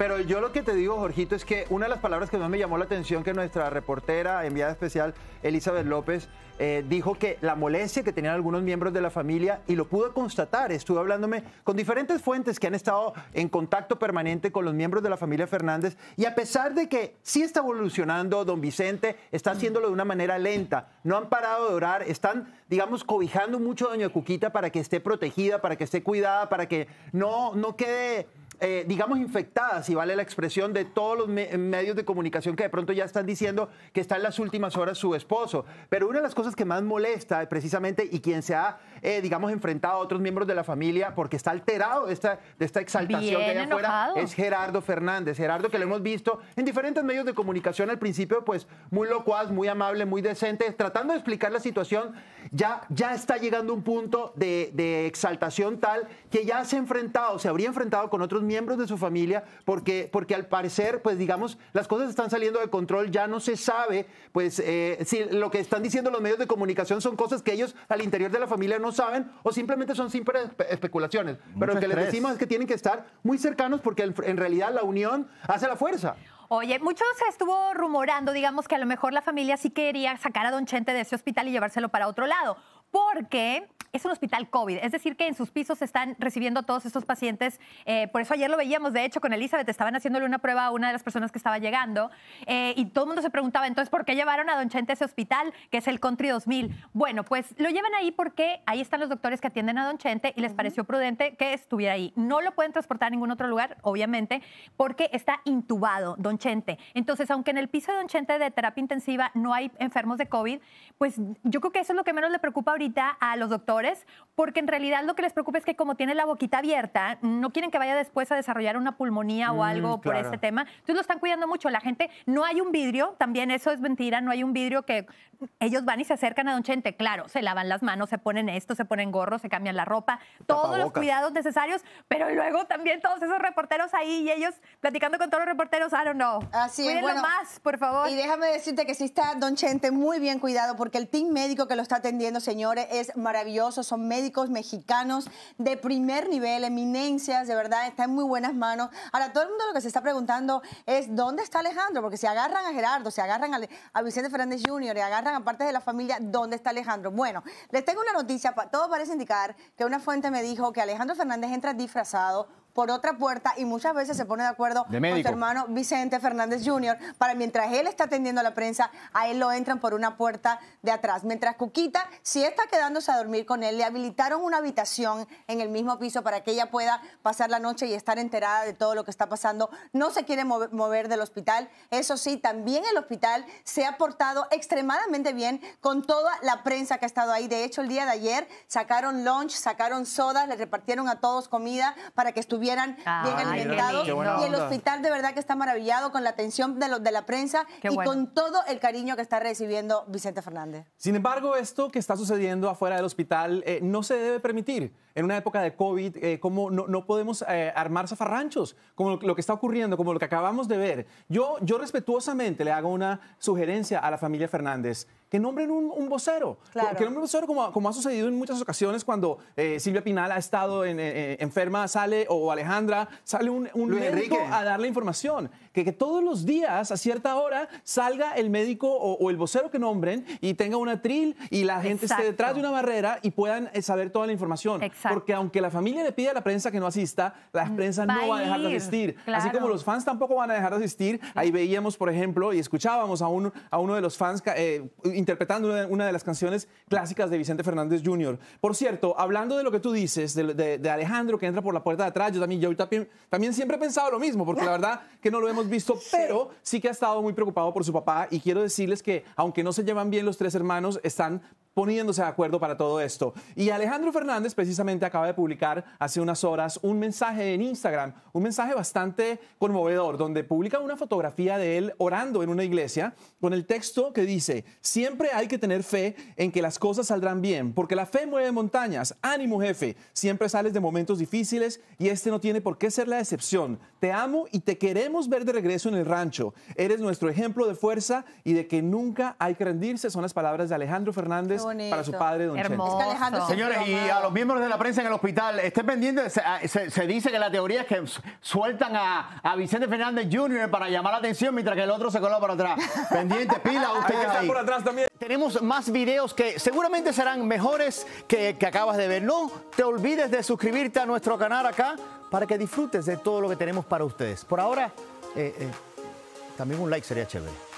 Pero yo lo que te digo, Jorgito, es que una de las palabras que más me llamó la atención que nuestra reportera, enviada especial, Elizabeth López, eh, dijo que la molestia que tenían algunos miembros de la familia, y lo pude constatar, estuve hablándome con diferentes fuentes que han estado en contacto permanente con los miembros de la familia Fernández, y a pesar de que sí está evolucionando, don Vicente está haciéndolo de una manera lenta, no han parado de orar, están, digamos, cobijando mucho a doña Cuquita para que esté protegida, para que esté cuidada, para que no, no quede eh, digamos, infectadas, si vale la expresión, de todos los medios de comunicación que de pronto ya están diciendo que está en las últimas horas su esposo. Pero una de las cosas que más molesta precisamente y quien se ha, eh, digamos, enfrentado a otros miembros de la familia porque está alterado de esta, de esta exaltación que afuera es Gerardo Fernández. Gerardo que lo hemos visto en diferentes medios de comunicación al principio, pues muy locuaz, muy amable, muy decente, tratando de explicar la situación, ya, ya está llegando un punto de, de exaltación tal que ya se ha enfrentado, se habría enfrentado con otros miembros de su familia, porque, porque al parecer, pues digamos, las cosas están saliendo de control, ya no se sabe, pues eh, si lo que están diciendo los medios de comunicación son cosas que ellos al interior de la familia no saben o simplemente son simples especulaciones. Pero lo que les decimos es que tienen que estar muy cercanos porque en, realidad la unión hace la fuerza. Oye, muchos se estuvo rumorando, digamos, que a lo mejor la familia sí quería sacar a Don Chente de ese hospital y llevárselo para otro lado porque es un hospital COVID, es decir, que en sus pisos están recibiendo a todos estos pacientes. Eh, por eso ayer lo veíamos, de hecho, con Elizabeth, estaban haciéndole una prueba a una de las personas que estaba llegando eh, y todo el mundo se preguntaba, entonces, ¿por qué llevaron a Don Chente a ese hospital, que es el Country 2000? Bueno, pues lo llevan ahí porque ahí están los doctores que atienden a Don Chente y les pareció prudente que estuviera ahí. No lo pueden transportar a ningún otro lugar, obviamente, porque está intubado Don Chente. Entonces, aunque en el piso de Don Chente de terapia intensiva no hay enfermos de COVID, pues yo creo que eso es lo que menos le preocupa a los doctores porque en realidad lo que les preocupa es que como tiene la boquita abierta, no quieren que vaya después a desarrollar una pulmonía o mm, algo por este tema. Entonces lo están cuidando mucho. La gente, no hay un vidrio, también eso es mentira, no hay un vidrio que ellos van y se acercan a Don Chente. Claro, se lavan las manos, se ponen esto, se ponen gorros, se cambian la ropa, todos los cuidados necesarios, pero luego también todos esos reporteros ahí y ellos platicando con todos los reporteros, I don't know. Así es. más, por favor. Y déjame decirte que sí está Don Chente muy bien cuidado porque el team médico que lo está atendiendo, señor, es maravilloso, son médicos mexicanos de primer nivel, eminencias, de verdad, está en muy buenas manos. Ahora, todo el mundo lo que se está preguntando es, ¿dónde está Alejandro? Porque si agarran a Gerardo, si agarran a, Vicente Fernández Jr., y agarran a partes de la familia, ¿dónde está Alejandro? Bueno, les tengo una noticia, todo parece indicar que una fuente me dijo que Alejandro Fernández entra disfrazado por otra puerta y muchas veces se pone de acuerdo con su hermano Vicente Fernández Jr. para mientras él está atendiendo a la prensa, a él lo entran por una puerta de atrás. Mientras Cuquita si está quedándose a dormir con él, le habilitaron una habitación en el mismo piso para que ella pueda pasar la noche y estar enterada de todo lo que está pasando. No se quiere mover, del hospital. Eso sí, también el hospital se ha portado extremadamente bien con toda la prensa que ha estado ahí. De hecho, el día de ayer sacaron lunch, sacaron sodas, le repartieron a todos comida para que estuviera estuvieran bien alimentados. Y el hospital de verdad que está maravillado con la atención de los de la prensa y con todo el cariño que está recibiendo Vicente Fernández. Sin embargo, esto que está sucediendo afuera del hospital eh, no se debe permitir. En una época de COVID, eh, como no, no podemos eh, armar zafarranchos, como lo, lo, que está ocurriendo, como lo que acabamos de ver. Yo, yo respetuosamente le hago una sugerencia a la familia Fernández que nombren un, vocero. Que nombren un vocero como, como, ha sucedido en muchas ocasiones cuando eh, Silvia Pinal ha estado en, enferma, sale, o Alejandra, sale un, un médico a a la información. Que, todos los días, a cierta hora, salga el médico o, el vocero que nombren y tenga un atril y la gente esté detrás de una barrera y puedan eh, saber toda la información. Porque aunque la familia le pida a la prensa que no asista, la mm, prensa no va a dejar de asistir. Así como los fans tampoco van a dejar de asistir. Ahí veíamos, por ejemplo, y escuchábamos a, un, a uno de los fans eh, interpretando una de las canciones clásicas de Vicente Fernández Jr. Por cierto, hablando de lo que tú dices, de, Alejandro que entra por la puerta de atrás, yo también, también siempre he pensado lo mismo, porque la verdad que no lo hemos visto, pero sí que ha estado muy preocupado por su papá y quiero decirles que aunque no se llevan bien los tres hermanos, están poniéndose de acuerdo para todo esto. Y Alejandro Fernández precisamente acaba de publicar hace unas horas un mensaje en Instagram, un mensaje bastante conmovedor, donde publica una fotografía de él orando en una iglesia con el texto que dice, siempre hay que tener fe en que las cosas saldrán bien, porque la fe mueve montañas, ánimo jefe, siempre sales de momentos difíciles y este no tiene por qué ser la excepción. Te amo y te queremos ver de regreso en el rancho. Eres nuestro ejemplo de fuerza y de que nunca hay que rendirse, son las palabras de Alejandro Fernández para su padre, Don Hermoso. Señores, y a los miembros de la prensa en el hospital, estén pendientes. Se, ah, dice que la teoría es que sueltan a, Vicente Fernández Jr. para llamar la atención mientras que el otro se colaba por atrás. pendiente, pila, ustedes ahí. Por también. Tenemos más videos que seguramente serán mejores que, acabas de ver. No te olvides de suscribirte a nuestro canal acá para que disfrutes de todo lo que tenemos para ustedes. Por ahora, eh, eh, también un like sería chévere.